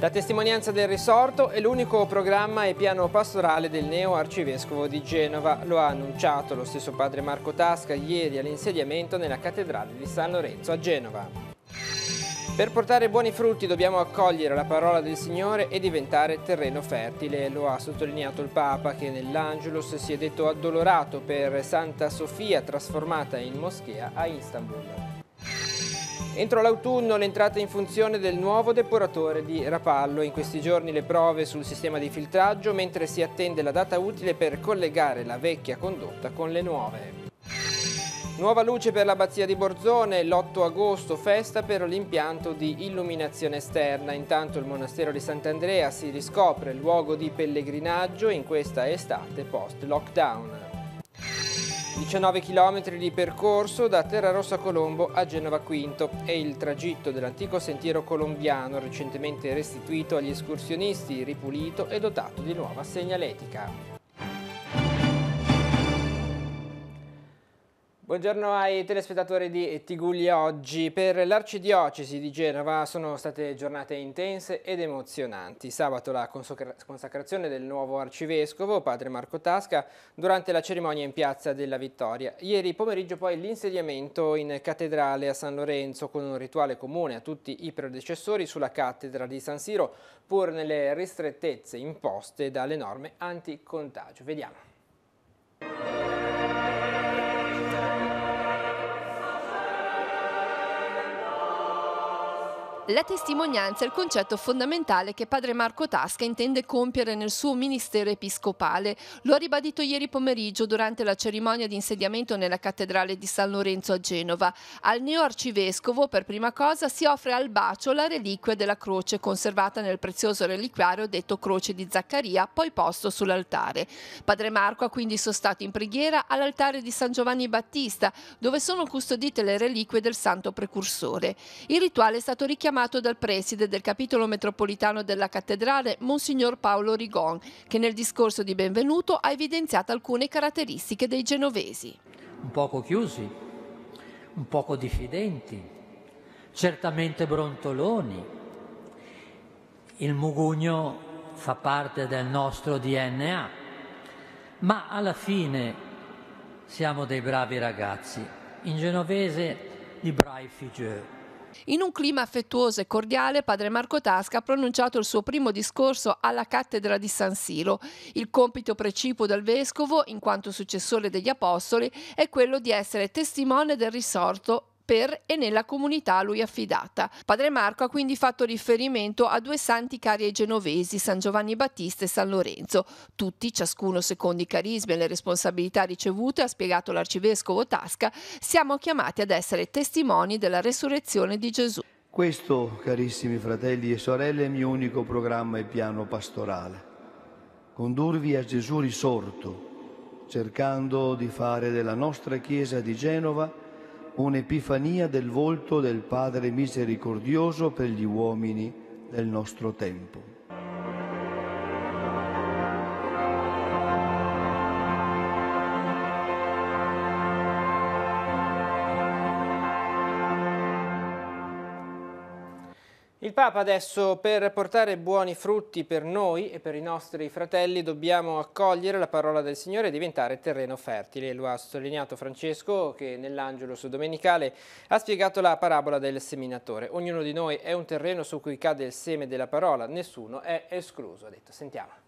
La testimonianza del risorto è l'unico programma e piano pastorale del neo arcivescovo di Genova. Lo ha annunciato lo stesso padre Marco Tasca ieri all'insediamento nella cattedrale di San Lorenzo a Genova. Per portare buoni frutti dobbiamo accogliere la parola del Signore e diventare terreno fertile, lo ha sottolineato il Papa che nell'Angelus si è detto addolorato per Santa Sofia trasformata in moschea a Istanbul. Entro l'autunno l'entrata in funzione del nuovo depuratore di Rapallo. In questi giorni le prove sul sistema di filtraggio, mentre si attende la data utile per collegare la vecchia condotta con le nuove. Nuova luce per l'abbazia di Borzone, l'8 agosto, festa per l'impianto di illuminazione esterna. Intanto il monastero di Sant'Andrea si riscopre luogo di pellegrinaggio in questa estate post-lockdown. 19 km di percorso da Terrarossa Colombo a Genova Quinto è il tragitto dell'antico sentiero colombiano recentemente restituito agli escursionisti, ripulito e dotato di nuova segnaletica. Buongiorno ai telespettatori di Tiguglia oggi. Per l'Arcidiocesi di Genova sono state giornate intense ed emozionanti. Sabato la consacrazione del nuovo arcivescovo, padre Marco Tasca, durante la cerimonia in piazza della Vittoria. Ieri pomeriggio poi l'insediamento in cattedrale a San Lorenzo con un rituale comune a tutti i predecessori sulla cattedra di San Siro, pur nelle ristrettezze imposte dalle norme anticontagio. Vediamo. La testimonianza è il concetto fondamentale che padre Marco Tasca intende compiere nel suo ministero episcopale. Lo ha ribadito ieri pomeriggio durante la cerimonia di insediamento nella cattedrale di San Lorenzo a Genova. Al neoarcivescovo, per prima cosa, si offre al bacio la reliquia della croce conservata nel prezioso reliquiario detto Croce di Zaccaria, poi posto sull'altare. Padre Marco ha quindi sostato in preghiera all'altare di San Giovanni Battista, dove sono custodite le reliquie del santo precursore. Il rituale è stato richiamato richiamato dal preside del capitolo metropolitano della cattedrale, Monsignor Paolo Rigon, che nel discorso di benvenuto ha evidenziato alcune caratteristiche dei genovesi. Un poco chiusi, un poco diffidenti, certamente brontoloni. Il mugugno fa parte del nostro DNA, ma alla fine siamo dei bravi ragazzi. In genovese, di bravi figure in un clima affettuoso e cordiale, padre Marco Tasca ha pronunciato il suo primo discorso alla cattedra di San Silo. Il compito precipuo del vescovo, in quanto successore degli apostoli, è quello di essere testimone del risorto per e nella comunità a lui affidata. Padre Marco ha quindi fatto riferimento a due santi cari ai genovesi, San Giovanni Battista e San Lorenzo. Tutti, ciascuno secondo i carismi e le responsabilità ricevute, ha spiegato l'arcivescovo Tasca, siamo chiamati ad essere testimoni della resurrezione di Gesù. Questo, carissimi fratelli e sorelle, è il mio unico programma e piano pastorale. Condurvi a Gesù risorto, cercando di fare della nostra Chiesa di Genova un'epifania del volto del Padre misericordioso per gli uomini del nostro tempo. Papa adesso per portare buoni frutti per noi e per i nostri fratelli dobbiamo accogliere la parola del Signore e diventare terreno fertile. Lo ha sottolineato Francesco che nell'Angelus domenicale ha spiegato la parabola del seminatore. Ognuno di noi è un terreno su cui cade il seme della parola, nessuno è escluso, ha detto. Sentiamo.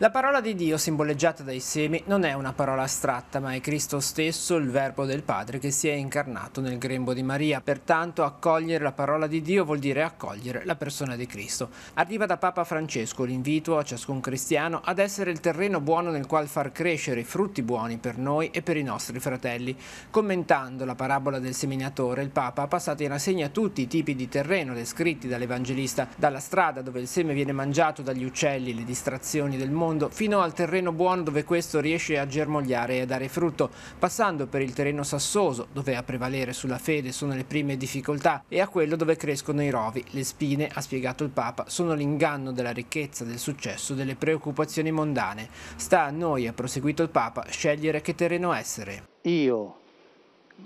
La parola di Dio simboleggiata dai semi non è una parola astratta, ma è Cristo stesso, il Verbo del Padre, che si è incarnato nel grembo di Maria. Pertanto accogliere la parola di Dio vuol dire accogliere la persona di Cristo. Arriva da Papa Francesco l'invito a ciascun cristiano ad essere il terreno buono nel quale far crescere i frutti buoni per noi e per i nostri fratelli. Commentando la parabola del seminatore, il Papa ha passato in rassegna tutti i tipi di terreno descritti dall'Evangelista, dalla strada dove il seme viene mangiato dagli uccelli, le distrazioni del mondo, mondo fino al terreno buono dove questo riesce a germogliare e a dare frutto, passando per il terreno sassoso dove a prevalere sulla fede sono le prime difficoltà e a quello dove crescono i rovi. Le spine, ha spiegato il Papa, sono l'inganno della ricchezza, del successo, delle preoccupazioni mondane. Sta a noi, ha proseguito il Papa, scegliere che terreno essere. Io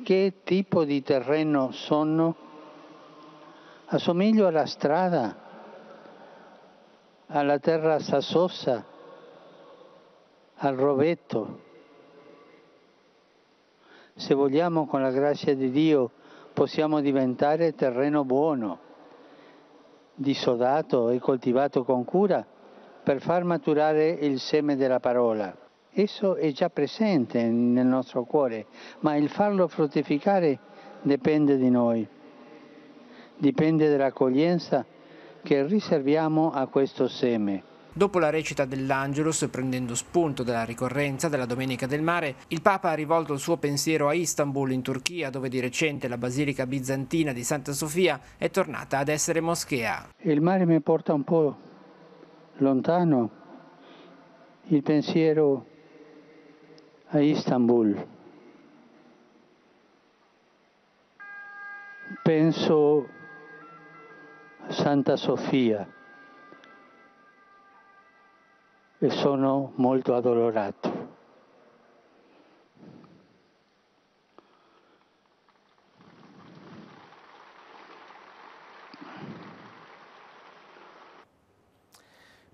che tipo di terreno sono? Assomiglio alla strada, alla terra sassosa, al rovetto. Se vogliamo, con la grazia di Dio, possiamo diventare terreno buono, disodato e coltivato con cura per far maturare il seme della parola. Esso è già presente nel nostro cuore, ma il farlo fruttificare dipende di noi, dipende dall'accoglienza che riserviamo a questo seme. Dopo la recita dell'Angelus, prendendo spunto dalla ricorrenza della Domenica del Mare, il Papa ha rivolto il suo pensiero a Istanbul, in Turchia, dove di recente la basilica bizantina di Santa Sofia è tornata ad essere moschea. Il mare mi porta un po' lontano il pensiero a Istanbul. Penso a Santa Sofia e sono molto addolorato.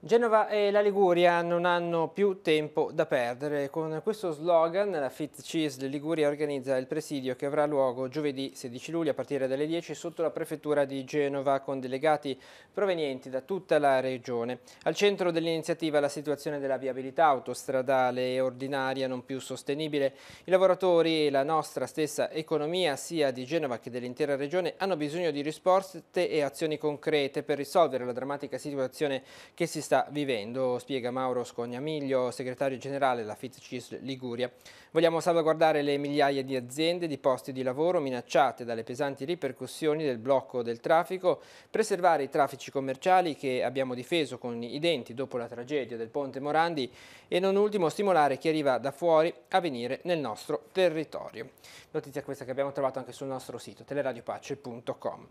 Genova e la Liguria non hanno più tempo da perdere. Con questo slogan la Fit CISL Liguria organizza il presidio che avrà luogo giovedì 16 luglio a partire dalle 10 sotto la prefettura di Genova con delegati provenienti da tutta la regione. Al centro dell'iniziativa la situazione della viabilità autostradale e ordinaria non più sostenibile. I lavoratori e la nostra stessa economia sia di Genova che dell'intera regione hanno bisogno di risposte e azioni concrete per risolvere la drammatica situazione che si sta sta vivendo, spiega Mauro Scognamiglio, segretario generale della FITCIS Liguria. Vogliamo salvaguardare le migliaia di aziende di posti di lavoro minacciate dalle pesanti ripercussioni del blocco del traffico, preservare i traffici commerciali che abbiamo difeso con i denti dopo la tragedia del Ponte Morandi e non ultimo stimolare chi arriva da fuori a venire nel nostro territorio. Notizia questa che abbiamo trovato anche sul nostro sito teleradiopace.com.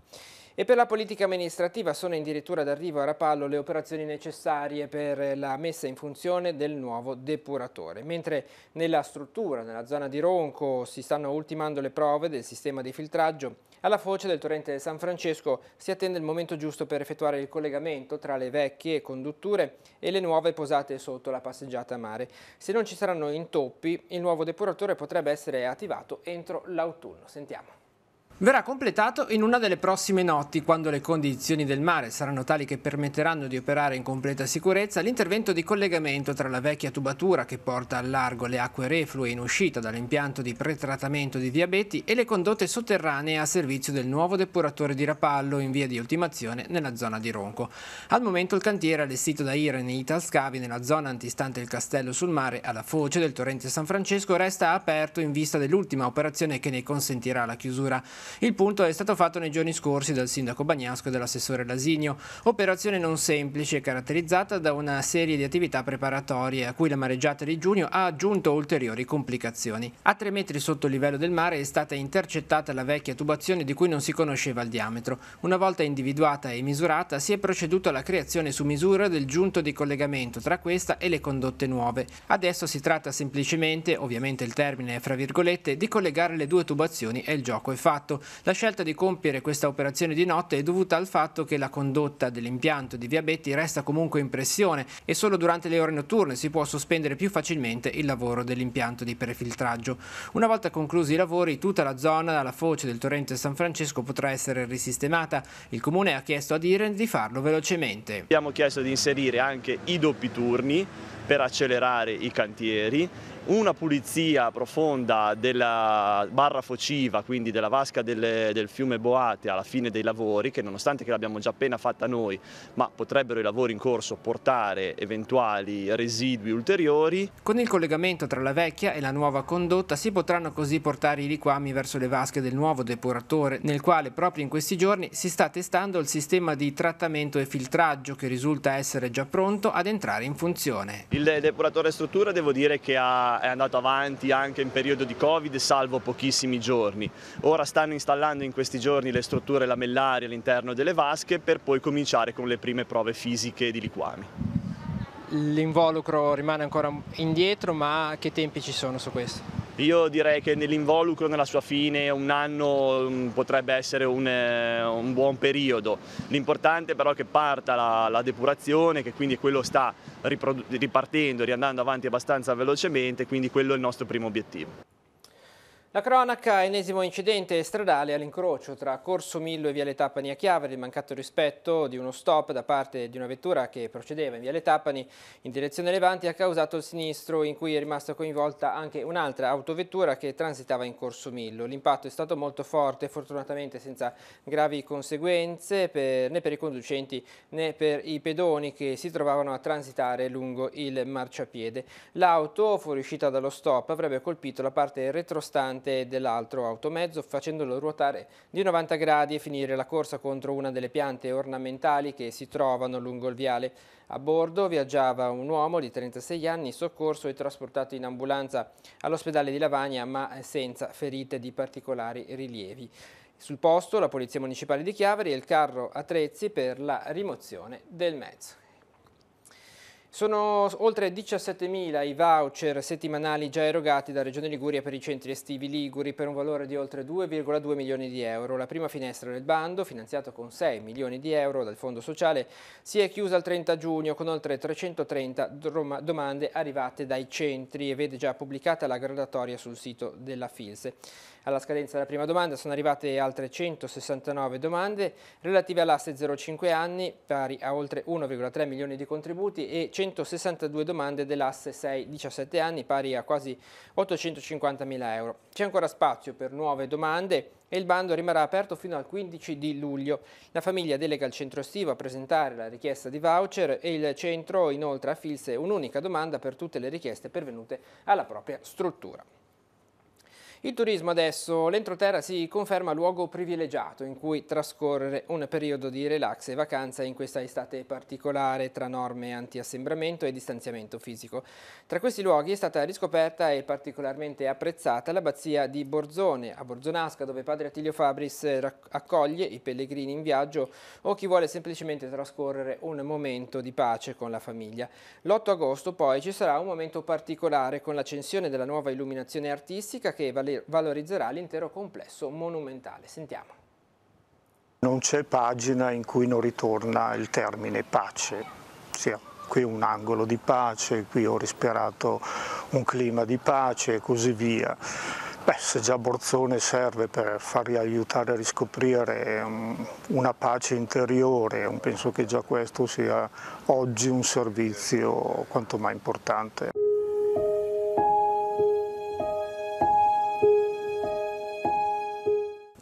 E per la politica amministrativa sono addirittura d'arrivo a Rapallo le operazioni necessarie necessarie per la messa in funzione del nuovo depuratore. Mentre nella struttura, nella zona di Ronco, si stanno ultimando le prove del sistema di filtraggio, alla foce del torrente San Francesco si attende il momento giusto per effettuare il collegamento tra le vecchie condutture e le nuove posate sotto la passeggiata mare. Se non ci saranno intoppi, il nuovo depuratore potrebbe essere attivato entro l'autunno. Sentiamo. Verrà completato in una delle prossime notti, quando le condizioni del mare saranno tali che permetteranno di operare in completa sicurezza l'intervento di collegamento tra la vecchia tubatura che porta al largo le acque reflue in uscita dall'impianto di pretrattamento di diabeti e le condotte sotterranee a servizio del nuovo depuratore di Rapallo in via di ultimazione nella zona di Ronco. Al momento il cantiere allestito da Irene Italscavi nella zona antistante il castello sul mare alla foce del torrente San Francesco resta aperto in vista dell'ultima operazione che ne consentirà la chiusura. Il punto è stato fatto nei giorni scorsi dal sindaco Bagnasco e dall'assessore Lasinio. Operazione non semplice, caratterizzata da una serie di attività preparatorie, a cui la mareggiata di giugno ha aggiunto ulteriori complicazioni. A tre metri sotto il livello del mare è stata intercettata la vecchia tubazione di cui non si conosceva il diametro. Una volta individuata e misurata, si è proceduto alla creazione su misura del giunto di collegamento tra questa e le condotte nuove. Adesso si tratta semplicemente, ovviamente il termine è fra virgolette, di collegare le due tubazioni e il gioco è fatto fatto. La scelta di compiere questa operazione di notte è dovuta al fatto che la condotta dell'impianto di Via Betti resta comunque in pressione e solo durante le ore notturne si può sospendere più facilmente il lavoro dell'impianto di prefiltraggio. Una volta conclusi i lavori, tutta la zona dalla foce del torrente San Francesco potrà essere risistemata. Il comune ha chiesto ad Iren di farlo velocemente. Abbiamo chiesto di inserire anche i doppi turni per accelerare i cantieri una pulizia profonda della barra fociva, quindi della vasca del, del fiume Boate alla fine dei lavori, che nonostante che l'abbiamo già appena fatta noi, ma potrebbero i lavori in corso portare eventuali residui ulteriori. Con il collegamento tra la vecchia e la nuova condotta si potranno così portare i liquami verso le vasche del nuovo depuratore, nel quale proprio in questi giorni si sta testando il sistema di trattamento e filtraggio che risulta essere già pronto ad entrare in funzione. Il depuratore struttura devo dire che ha è andato avanti anche in periodo di Covid, salvo pochissimi giorni. Ora stanno installando in questi giorni le strutture lamellari all'interno delle vasche per poi cominciare con le prime prove fisiche di liquami l'involucro rimane ancora indietro, ma che tempi ci sono su questo? Io direi che nell'involucro, nella sua fine, un anno mm, potrebbe essere un, eh, un buon periodo. L'importante però è che parta la, la, depurazione, che quindi quello sta ripartendo, riandando avanti abbastanza velocemente, quindi quello è il nostro primo obiettivo. La cronaca, ennesimo incidente stradale all'incrocio tra Corso Millo e Viale Tappani a Chiavari, il mancato rispetto di uno stop da parte di una vettura che procedeva in Viale Tappani in direzione Levanti ha causato il sinistro in cui è rimasta coinvolta anche un'altra autovettura che transitava in Corso Millo. L'impatto è stato molto forte, fortunatamente senza gravi conseguenze per, né per i conducenti né per i pedoni che si trovavano a transitare lungo il marciapiede. L'auto fuoriuscita dallo stop avrebbe colpito la parte retrostante volante dell'altro automezzo facendolo ruotare di 90 gradi e finire la corsa contro una delle piante ornamentali che si trovano lungo il viale. A bordo viaggiava un uomo di 36 anni, soccorso e trasportato in ambulanza all'ospedale di Lavagna ma senza ferite di particolari rilievi. Sul posto la Polizia Municipale di Chiavari e il carro attrezzi per la rimozione del mezzo. Sono oltre 17.000 i voucher settimanali già erogati da Regione Liguria per i centri estivi liguri per un valore di oltre 2,2 milioni di euro. La prima finestra del bando, finanziato con 6 milioni di euro dal Fondo Sociale, si è chiusa il 30 giugno con oltre 330 domande arrivate dai centri e vede già pubblicata la gradatoria sul sito della Filse. Alla scadenza della prima domanda sono arrivate altre 169 domande relative all'asse 05 anni, pari a oltre 1,3 milioni di contributi e 100 162 domande dell'asse 6-17 anni, pari a quasi 850.000 euro. C'è ancora spazio per nuove domande e il bando rimarrà aperto fino al 15 di luglio. La famiglia delega al centro estivo a presentare la richiesta di voucher e il centro inoltre a un'unica domanda per tutte le richieste pervenute alla propria struttura. Il turismo adesso, l'entroterra si conferma luogo privilegiato in cui trascorrere un periodo di relax e vacanza in questa estate particolare tra norme anti-assembramento e distanziamento fisico. Tra questi luoghi è stata riscoperta e particolarmente apprezzata l'abbazia di Borzone, a Borzonasca, dove padre Attilio Fabris accoglie i pellegrini in viaggio o chi vuole semplicemente trascorrere un momento di pace con la famiglia. L'8 agosto poi ci sarà un momento particolare con l'accensione della nuova illuminazione artistica che Valeria valorizzerà l'intero complesso monumentale. Sentiamo. Non c'è pagina in cui non ritorna il termine pace. Sì, qui un angolo di pace, qui ho respirato un clima di pace e così via. Beh, se già Borzone serve per farvi aiutare a riscoprire um, una pace interiore, penso che già questo sia oggi un servizio quanto mai importante.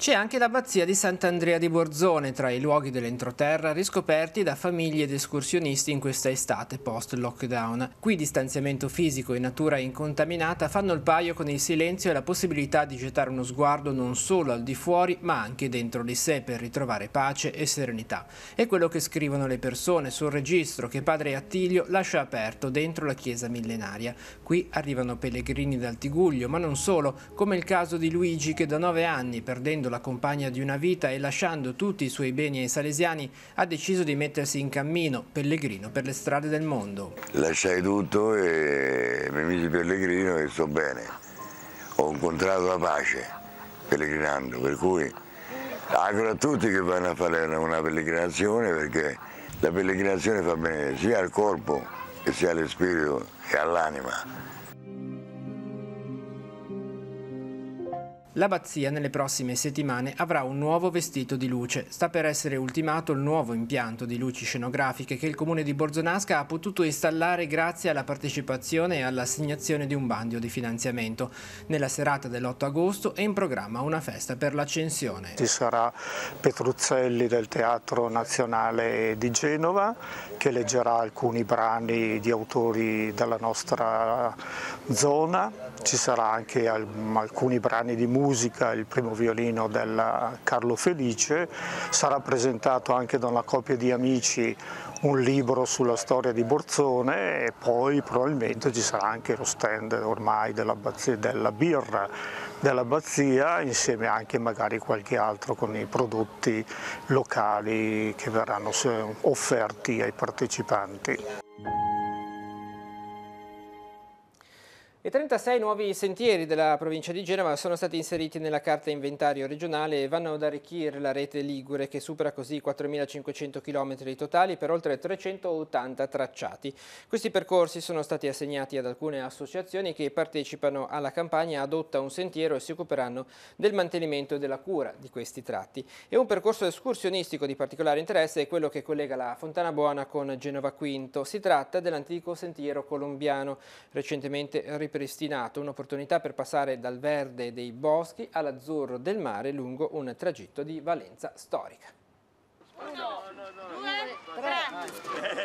C'è anche l'abbazia di Sant'Andrea di Borzone tra i luoghi dell'entroterra riscoperti da famiglie ed escursionisti in questa estate post-lockdown. Qui distanziamento fisico e natura incontaminata fanno il paio con il silenzio e la possibilità di gettare uno sguardo non solo al di fuori ma anche dentro di sé per ritrovare pace e serenità. È quello che scrivono le persone sul registro che padre Attilio lascia aperto dentro la chiesa millenaria. Qui arrivano pellegrini dal Tiguglio ma non solo, come il caso di Luigi che da nove anni perdendo la compagna di una vita e lasciando tutti i suoi beni ai salesiani ha deciso di mettersi in cammino pellegrino per le strade del mondo. Lasciai tutto e mi misi pellegrino e sto bene. Ho incontrato la pace pellegrinando, per cui auguro a tutti che vanno a fare una pellegrinazione perché la pellegrinazione fa bene sia al corpo che sia allo spirito e all'anima. L'abbazia nelle prossime settimane avrà un nuovo vestito di luce. Sta per essere ultimato il nuovo impianto di luci scenografiche che il comune di Borzonasca ha potuto installare grazie alla partecipazione e all'assegnazione di un bandio di finanziamento. Nella serata dell'8 agosto è in programma una festa per l'accensione. Ci sarà Petruzzelli del Teatro Nazionale di Genova che leggerà alcuni brani di autori della nostra zona. Ci sarà anche alcuni brani di musica musica, il primo violino del Carlo Felice, sarà presentato anche da una coppia di amici un libro sulla storia di Borzone e poi probabilmente ci sarà anche lo stand ormai della, della birra dell'abbazia insieme anche magari qualche altro con i prodotti locali che verranno offerti ai partecipanti. E 36 nuovi sentieri della provincia di Genova sono stati inseriti nella carta inventario regionale e vanno ad arricchire la rete Ligure che supera così 4.500 km totali per oltre 380 tracciati. Questi percorsi sono stati assegnati ad alcune associazioni che partecipano alla campagna Adotta un sentiero e si occuperanno del mantenimento e della cura di questi tratti. E un percorso escursionistico di particolare interesse è quello che collega la Fontana Buona con Genova V. Si tratta dell'antico sentiero colombiano, recentemente riportato ripristinato un'opportunità per passare dal verde dei boschi all'azzurro del mare lungo un tragitto di valenza storica due, tre.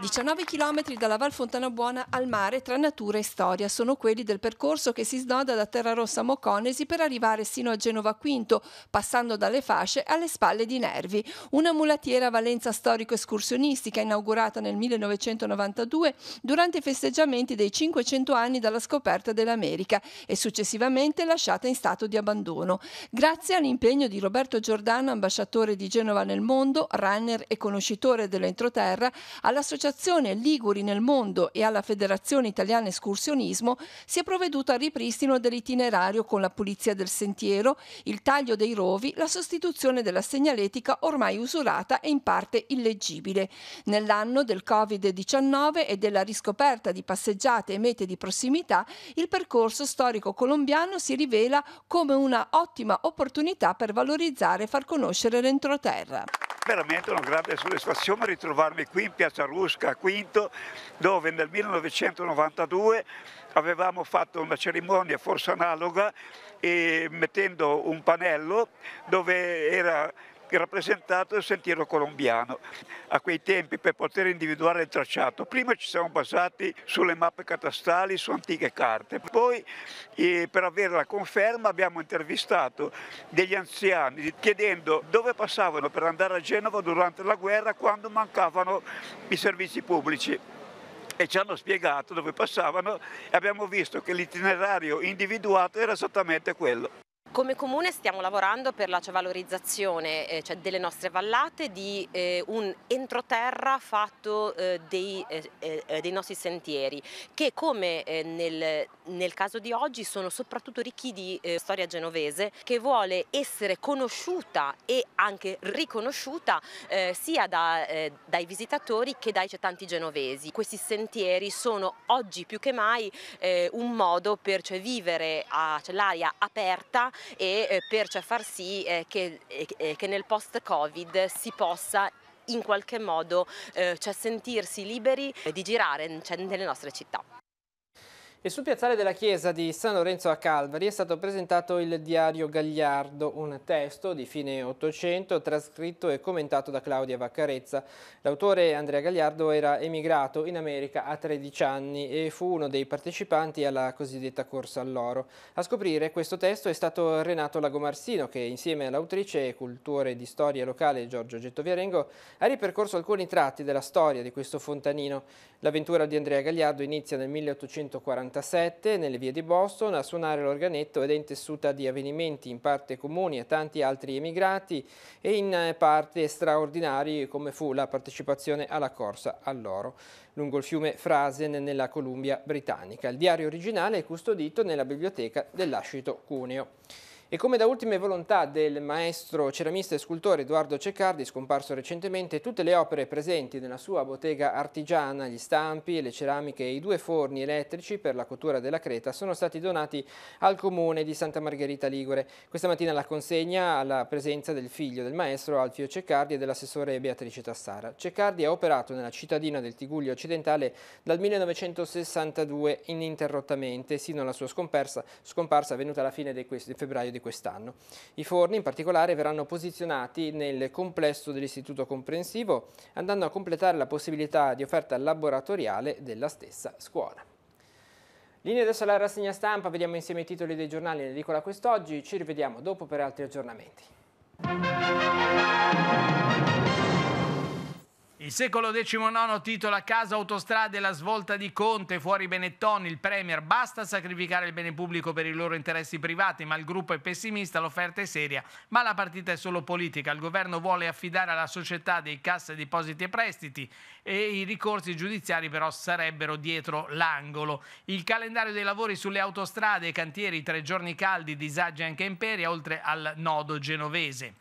19 km dalla Val Fontana Buona al mare tra natura e storia sono quelli del percorso che si snoda da Terrarossa a Moconesi per arrivare sino a Genova Quinto, passando dalle fasce alle spalle di Nervi. Una mulattiera a valenza storico-escursionistica inaugurata nel 1992 durante i festeggiamenti dei 500 anni dalla scoperta dell'America e successivamente lasciata in stato di abbandono. Grazie all'impegno di Roberto Giordano, ambasciatore di Genova Genova nel mondo, runner e conoscitore dell'entroterra, all'Associazione Liguri nel mondo e alla Federazione Italiana Escursionismo, si è provveduto al ripristino dell'itinerario con la pulizia del sentiero, il taglio dei rovi, la sostituzione della segnaletica ormai usurata e in parte illeggibile. Nell'anno del Covid-19 e della riscoperta di passeggiate e mete di prossimità, il percorso storico colombiano si rivela come una ottima opportunità per valorizzare e far conoscere l'entroterra guerra. Veramente una grande soddisfazione ritrovarmi qui in Piazza Rusca a Quinto, dove nel 1992 avevamo fatto una cerimonia forse analoga mettendo un pannello dove era rappresentato il sentiero colombiano. A quei tempi per poter individuare il tracciato, prima ci siamo basati sulle mappe catastali, su antiche carte, poi eh, per avere la conferma abbiamo intervistato degli anziani chiedendo dove passavano per andare a Genova durante la guerra quando mancavano i servizi pubblici e ci hanno spiegato dove passavano e abbiamo visto che l'itinerario individuato era esattamente quello. Come comune stiamo lavorando per la valorizzazione eh, cioè delle nostre vallate di eh, un entroterra fatto eh, dei, eh, eh, dei, nostri sentieri che come eh, nel, nel, caso di oggi sono soprattutto ricchi di storia genovese che vuole essere conosciuta e anche riconosciuta sia da, dai visitatori che dai cetanti genovesi. Questi sentieri sono oggi più che mai un modo per cioè, vivere cioè, l'aria aperta e eh, per cioè, far sì eh, che, eh, che nel post-Covid si possa in qualche modo cioè sentirsi liberi di girare cioè, nelle nostre città. E sul piazzale della chiesa di San Lorenzo a Calvari è stato presentato il diario Gagliardo, un testo di fine Ottocento trascritto e commentato da Claudia Vaccarezza. L'autore Andrea Gagliardo era emigrato in America a 13 anni e fu uno dei partecipanti alla cosiddetta corsa all'oro. A scoprire questo testo è stato Renato Lagomarsino che insieme all'autrice e cultore di storia locale Giorgio Gettoviarengo ha ripercorso alcuni tratti della storia di questo fontanino. L'avventura di Andrea Gagliardo inizia nel 1847 nelle vie di Boston a suonare l'organetto ed è intessuta di avvenimenti in parte comuni a tanti altri emigrati e in eh, parte straordinari come fu la partecipazione alla corsa all'oro lungo il fiume Frasen nella Columbia Britannica. Il diario originale è custodito nella biblioteca dell'Ascito Cuneo. E come da ultime volontà del maestro ceramista e scultore Edoardo Ceccardi, scomparso recentemente, tutte le opere presenti nella sua bottega artigiana, gli stampi, le ceramiche e i due forni elettrici per la cottura della creta sono stati donati al comune di Santa Margherita Ligure. Questa mattina la consegna alla presenza del figlio del maestro Alfio Ceccardi e dell'assessore Beatrice Tassara. Ceccardi ha operato nella cittadina del Tiguglio occidentale dal 1962 ininterrottamente, sino alla sua scomparsa, scomparsa avvenuta alla fine di questo, febbraio di quest'anno. I forni in particolare verranno posizionati nel complesso dell'istituto comprensivo andando a completare la possibilità di offerta laboratoriale della stessa scuola. Linea adesso alla rassegna stampa, vediamo insieme i titoli dei giornali in edicola quest'oggi, ci rivediamo dopo per altri aggiornamenti. Il secolo XIX titola Casa Autostrade la svolta di Conte fuori Benetton, il Premier basta sacrificare il bene pubblico per i loro interessi privati, ma il gruppo è pessimista, l'offerta è seria, ma la partita è solo politica, il governo vuole affidare alla società dei casse depositi e prestiti e i ricorsi giudiziari però sarebbero dietro l'angolo. Il calendario dei lavori sulle autostrade e cantieri, tre giorni caldi, disagi anche in Peria, oltre al nodo genovese.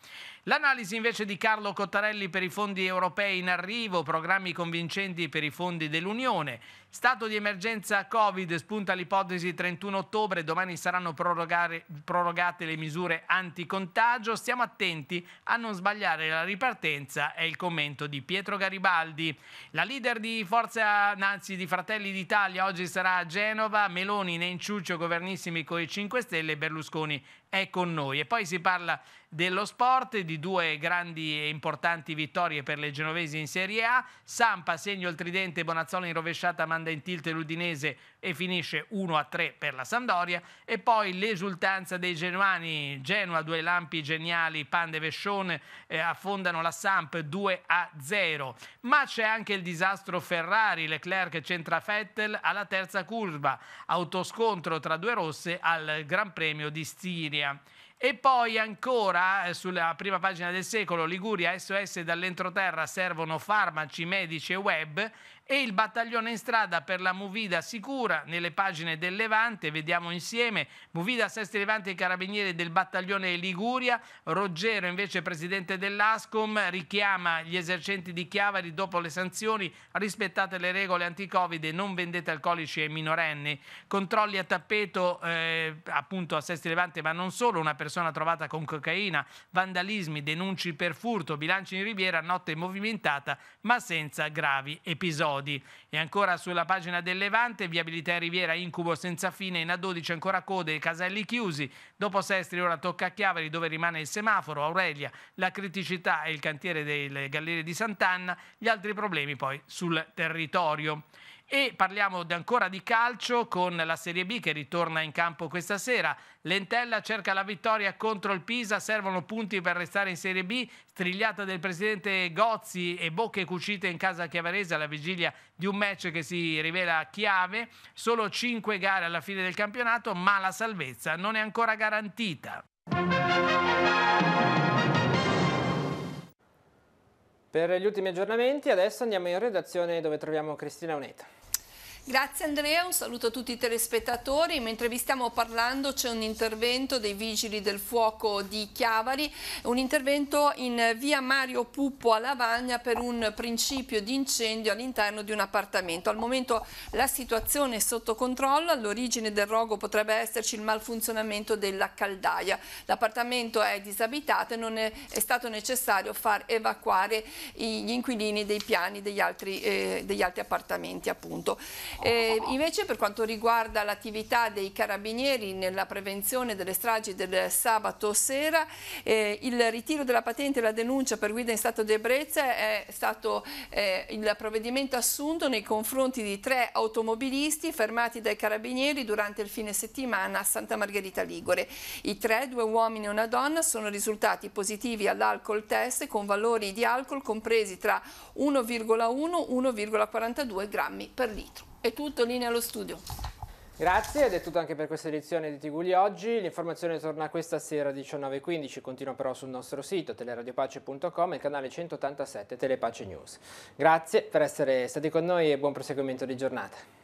L'analisi invece di Carlo Cottarelli per i fondi europei in arrivo, programmi convincenti per i fondi dell'Unione, Stato di emergenza Covid spunta l'ipotesi 31 ottobre, domani saranno prorogate le misure anticontagio. Stiamo attenti a non sbagliare la ripartenza, è il commento di Pietro Garibaldi. La leader di Forza anzi di Fratelli d'Italia oggi sarà a Genova, Meloni Nenciuccio, governissimi con i 5 Stelle, Berlusconi è con noi. E poi si parla dello sport, di due grandi e importanti vittorie per le genovesi in Serie A. Sampa segno il tridente, Bonazzoli in rovesciata mandata manda in tilt l'Udinese e finisce 1-3 per la Sampdoria e poi l'esultanza dei genuani, Genoa, due lampi geniali, Pande Vescione eh, affondano la Samp 2-0, ma c'è anche il disastro Ferrari, Leclerc centra Fettel alla terza curva, autoscontro tra due rosse al Gran Premio di Stiria. E poi ancora eh, sulla prima pagina del secolo, Liguria, SOS dall'entroterra servono farmaci, medici e web e il battaglione in strada per la Movida Sicura nelle pagine del Levante, vediamo insieme Movida Sesti Levante e carabinieri del battaglione Liguria, Roggero invece presidente dell'Ascom richiama gli esercenti di Chiavari dopo le sanzioni rispettate le regole anti-covid e non vendete alcolici ai minorenni, controlli a tappeto eh, appunto a Sesti Levante ma non solo, una persona trovata con cocaina, vandalismi, denunci per furto, bilanci in riviera, notte movimentata ma senza gravi episodi. Lodi. E ancora sulla pagina del Levante, viabilità e Riviera, incubo senza fine, in A12 ancora code e caselli chiusi. Dopo Sestri ora tocca a Chiavari dove rimane il semaforo, Aurelia, la criticità e il cantiere delle gallerie di Sant'Anna, gli altri problemi poi sul territorio. E parliamo ancora di calcio con la Serie B che ritorna in campo questa sera. Lentella cerca la vittoria contro il Pisa, servono punti per restare in Serie B. Strigliata del presidente Gozzi e bocche cucite in casa chiavarese alla vigilia di un match che si rivela chiave. Solo 5 gare alla fine del campionato, ma la salvezza non è ancora garantita. Per gli ultimi aggiornamenti adesso andiamo in redazione dove troviamo Cristina Uneta. Grazie Andrea, un saluto a tutti i telespettatori. Mentre vi stiamo parlando c'è un intervento dei Vigili del Fuoco di Chiavari, un intervento in via Mario Puppo a Lavagna per un principio di incendio all'interno di un appartamento. Al momento la situazione è sotto controllo, all'origine del rogo potrebbe esserci il malfunzionamento della caldaia. L'appartamento è disabitato e non è, è, stato necessario far evacuare gli inquilini dei piani degli altri, eh, degli altri appartamenti appunto. Eh, invece per quanto riguarda l'attività dei carabinieri nella prevenzione delle stragi del sabato sera, eh, il ritiro della patente e la denuncia per guida in stato di ebbrezza è stato eh, il provvedimento assunto nei confronti di tre automobilisti fermati dai carabinieri durante il fine settimana a Santa Margherita Ligure. I tre, due uomini e una donna, sono risultati positivi all'alcol test con valori di alcol compresi tra 1,1 e 1,42 grammi per litro. È tutto linea allo studio. Grazie ed è tutto anche per questa edizione di Tiguli Oggi. L'informazione torna questa sera alle 19.15, continua però sul nostro sito teleradiopace.com e il canale 187 Telepace News. Grazie per essere stati con noi e buon proseguimento di giornata.